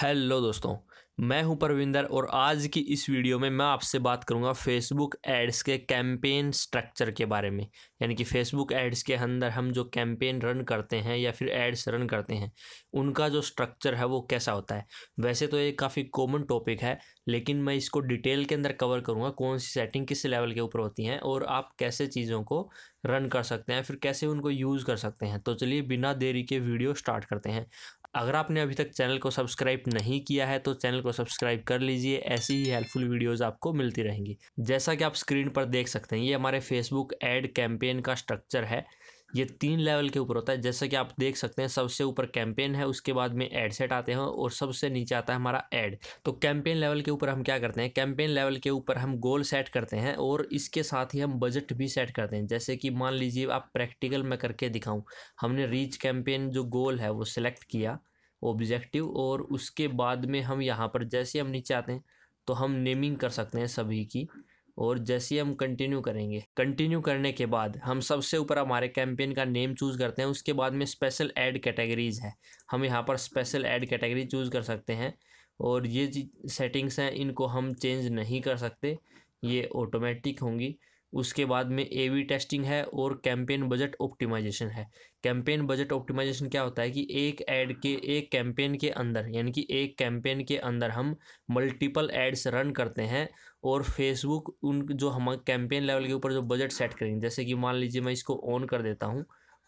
hello दोस्तों मैं हूं परविंदर और आज की इस वीडियो में मैं आपसे बात करूंगा फेसबुक एड्स के कैंपेन स्ट्रक्चर के बारे में यानी कि फेसबुक एड्स के अंदर हम जो कैंपेन रन करते हैं या फिर एड्स रन करते हैं उनका जो स्ट्रक्चर है वो कैसा होता है वैसे तो ये काफ़ी कॉमन टॉपिक है लेकिन मैं इसको डिटेल के अंदर कवर करूँगा कौन सी सेटिंग किस लेवल के ऊपर होती हैं और आप कैसे चीज़ों को रन कर सकते हैं फिर कैसे उनको यूज़ कर सकते हैं तो चलिए बिना देरी के वीडियो स्टार्ट करते हैं अगर आपने अभी तक चैनल को सब्सक्राइब नहीं किया है तो चैनल को सब्सक्राइब कर लीजिए ऐसी ही हेल्पफुल वीडियोस आपको मिलती रहेंगी जैसा कि आप स्क्रीन पर देख सकते हैं ये हमारे फेसबुक एड कैंपेन का स्ट्रक्चर है ये तीन लेवल के ऊपर होता है जैसा कि आप देख सकते हैं सबसे ऊपर कैंपेन है उसके बाद में एड सेट आते हैं और सबसे नीचे आता है हमारा एड तो कैंपेन लेवल के ऊपर हम क्या करते हैं कैंपेन लेवल के ऊपर हम गोल सेट करते हैं और इसके साथ ही हम बजट भी सेट करते हैं जैसे कि मान लीजिए आप प्रैक्टिकल में करके दिखाऊँ हमने रीच कैंपेन जो गोल है वो सिलेक्ट किया ऑब्जेक्टिव और उसके बाद में हम यहाँ पर जैसे हम नीचे आते हैं तो हम नेमिंग कर सकते हैं सभी की और जैसे हम कंटिन्यू करेंगे कंटिन्यू करने के बाद हम सबसे ऊपर हमारे कैंपेन का नेम चूज़ करते हैं उसके बाद में स्पेशल ऐड कैटेगरीज़ है हम यहाँ पर स्पेशल ऐड कैटेगरी चूज़ कर सकते हैं और ये सेटिंग्स हैं इनको हम चेंज नहीं कर सकते ये ऑटोमेटिक होंगी उसके बाद में ए वी टेस्टिंग है और कैंपेन बजट ऑप्टिमाइजेशन है कैंपेन बजट ऑप्टिमाइजेशन क्या होता है कि एक ऐड के एक कैंपेन के अंदर यानी कि एक कैंपेन के अंदर हम मल्टीपल एड्स रन करते हैं और फेसबुक उन जो हम कैंपेन लेवल के ऊपर जो बजट सेट करेंगे जैसे कि मान लीजिए मैं इसको ऑन कर देता हूँ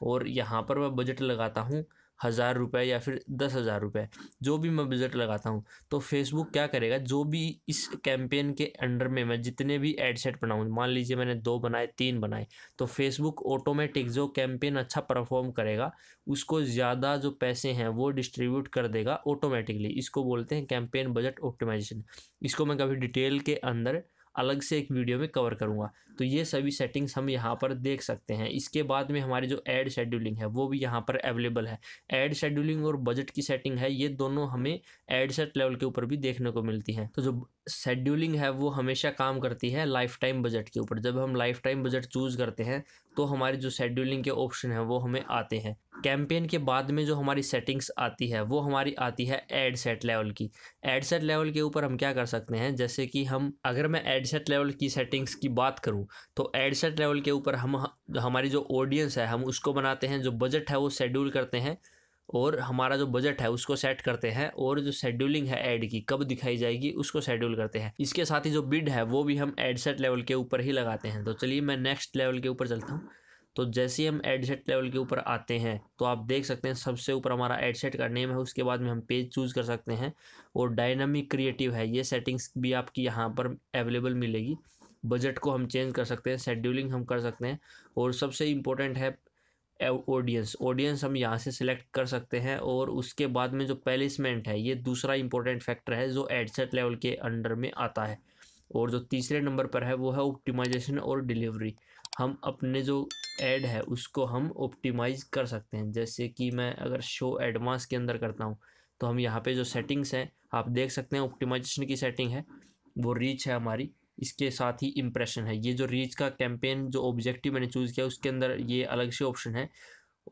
और यहाँ पर मैं बजट लगाता हूँ हज़ार रुपये या फिर दस हज़ार रुपये जो भी मैं बजट लगाता हूँ तो फेसबुक क्या करेगा जो भी इस कैंपेन के अंडर में मैं जितने भी एड सेट बनाऊँ मान लीजिए मैंने दो बनाए तीन बनाए तो फेसबुक ऑटोमेटिक जो कैंपेन अच्छा परफॉर्म करेगा उसको ज़्यादा जो पैसे हैं वो डिस्ट्रीब्यूट कर देगा ऑटोमेटिकली इसको बोलते हैं कैंपेन बजट ऑप्टिमाइजेशन इसको मैं कभी डिटेल के अंदर अलग से एक वीडियो में कवर करूँगा तो ये सभी सेटिंग्स हम यहाँ पर देख सकते हैं इसके बाद में हमारी जो एड शेड्यूलिंग है वो भी यहाँ पर अवेलेबल है एड शेड्यूलिंग और बजट की सेटिंग है ये दोनों हमें एड सेट लेवल के ऊपर भी देखने को मिलती हैं तो जो शेड्यूलिंग है वो हमेशा काम करती है लाइफ टाइम बजट के ऊपर जब हम लाइफ टाइम बजट चूज़ करते हैं तो हमारे जो शेड्यूलिंग के ऑप्शन हैं वो हमें आते हैं कैंपेन के बाद में जो हमारी सेटिंग्स आती है वो हमारी आती है एड सेट लेवल की एड सेट लेवल के ऊपर हम क्या कर सकते हैं जैसे कि हम अगर मैं एड सेट लेवल की सेटिंग्स की बात करूं तो एड सेट लेवल के ऊपर हम हमारी जो ऑडियंस है हम उसको बनाते हैं जो बजट है वो शेड्यूल करते हैं और हमारा जो बजट है उसको सेट करते हैं और जो शेड्यूलिंग है ऐड की कब दिखाई जाएगी उसको शेड्यूल करते हैं इसके साथ ही जो बिड है वो भी हम एड सेट लेवल के ऊपर ही लगाते हैं तो चलिए मैं नेक्स्ट लेवल के ऊपर चलता हूँ तो जैसे ही हम एडसेट लेवल के ऊपर आते हैं तो आप देख सकते हैं सबसे ऊपर हमारा एडसेट का नेम है उसके बाद में हम पेज चूज़ कर सकते हैं और डायनामिक क्रिएटिव है ये सेटिंग्स भी आपकी यहाँ पर अवेलेबल मिलेगी बजट को हम चेंज कर सकते हैं शेड्यूलिंग हम कर सकते हैं और सबसे इम्पोर्टेंट है ऑडियंस ऑडियंस हम यहाँ से सिलेक्ट कर सकते हैं और उसके बाद में जो प्लेसमेंट है ये दूसरा इंपॉर्टेंट फैक्टर है जो एडसेट लेवल के अंडर में आता है और जो तीसरे नंबर पर है वो है ऑप्टिमाइजेशन और डिलीवरी हम अपने जो एड है उसको हम ऑप्टिमाइज़ कर सकते हैं जैसे कि मैं अगर शो एडवांस के अंदर करता हूँ तो हम यहाँ पे जो सेटिंग्स हैं आप देख सकते हैं ऑप्टिमाइजेशन की सेटिंग है वो रीच है हमारी इसके साथ ही इम्प्रेशन है ये जो रीच का कैंपेन जो ऑब्जेक्टिव मैंने चूज़ किया उसके अंदर ये अलग से ऑप्शन है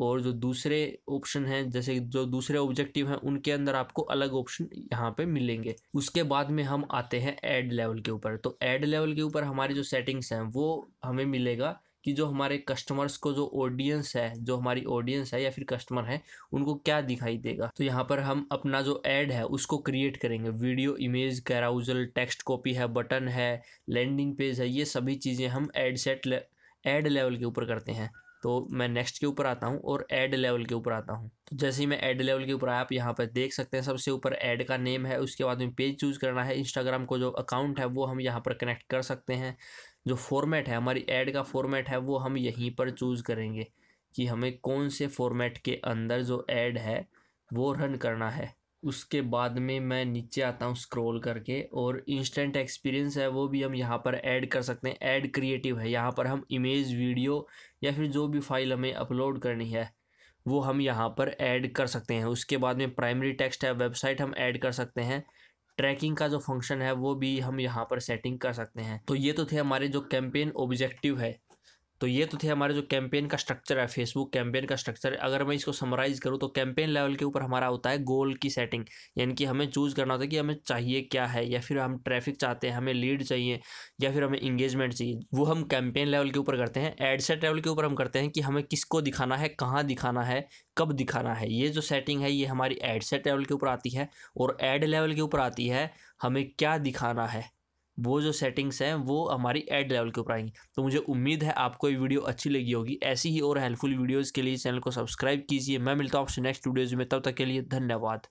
और जो दूसरे ऑप्शन हैं जैसे जो दूसरे ऑब्जेक्टिव हैं उनके अंदर आपको अलग ऑप्शन यहाँ पे मिलेंगे उसके बाद में हम आते हैं ऐड लेवल के ऊपर तो ऐड लेवल के ऊपर हमारी जो सेटिंग्स हैं वो हमें मिलेगा कि जो हमारे कस्टमर्स को जो ऑडियंस है जो हमारी ऑडियंस है या फिर कस्टमर है उनको क्या दिखाई देगा तो यहाँ पर हम अपना जो एड है उसको क्रिएट करेंगे video image carousel text copy है बटन है लैंडिंग पेज है ये सभी चीज़ें हम एड सेट एड लेवल के ऊपर करते हैं तो मैं नेक्स्ट के ऊपर आता हूँ और ऐड लेवल के ऊपर आता हूँ तो जैसे ही मैं ऐड लेवल के ऊपर आया आप यहाँ पर देख सकते हैं सबसे ऊपर ऐड का नेम है उसके बाद में पेज चूज़ करना है इंस्टाग्राम को जो अकाउंट है वो हम यहाँ पर कनेक्ट कर सकते हैं जो फॉर्मेट है हमारी ऐड का फॉर्मेट है वो हम यहीं पर चूज़ करेंगे कि हमें कौन से फॉर्मेट के अंदर जो ऐड है वो रन करना है उसके बाद में मैं नीचे आता हूँ स्क्रॉल करके और इंस्टेंट एक्सपीरियंस है वो भी हम यहाँ पर ऐड कर सकते हैं ऐड क्रिएटिव है यहाँ पर हम इमेज वीडियो या फिर जो भी फाइल हमें अपलोड करनी है वो हम यहाँ पर ऐड कर सकते हैं उसके बाद में प्राइमरी टेक्स्ट है वेबसाइट हम ऐड कर सकते हैं ट्रैकिंग का जो फंक्शन है वो भी हम यहाँ पर सेटिंग कर सकते हैं तो ये तो थे हमारे जो कैंपेन ऑब्जेक्टिव है तो ये तो थे हमारे जो कैंपेन का स्ट्रक्चर है फेसबुक कैंपेन का स्ट्रक्चर अगर मैं इसको समराइज़ करूँ तो कैंपेन लेवल के ऊपर हमारा होता है गोल की सेटिंग यानी कि हमें चूज़ करना होता है कि हमें चाहिए क्या है या फिर हम ट्रैफिक चाहते हैं हमें लीड चाहिए या फिर हमें इंगेजमेंट चाहिए वो हम कैंपेन लेवल के ऊपर करते हैं एडसेट लेवल के ऊपर हम करते हैं कि हमें किसको दिखाना है कहाँ दिखाना है कब दिखाना है ये जो सेटिंग है ये हमारी एडसेट लेवल के ऊपर आती है और एड लेवल के ऊपर आती है हमें क्या दिखाना है वो जो सेटिंग्स हैं वो हमारी एड लेवल के ऊपर आएंगी तो मुझे उम्मीद है आपको ये वीडियो अच्छी लगी होगी ऐसी ही और हेल्पफुल वीडियोज़ के लिए चैनल को सब्सक्राइब कीजिए मैं मिलता हूँ आपसे नेक्स्ट वीडियोज़ में तब तक के लिए धन्यवाद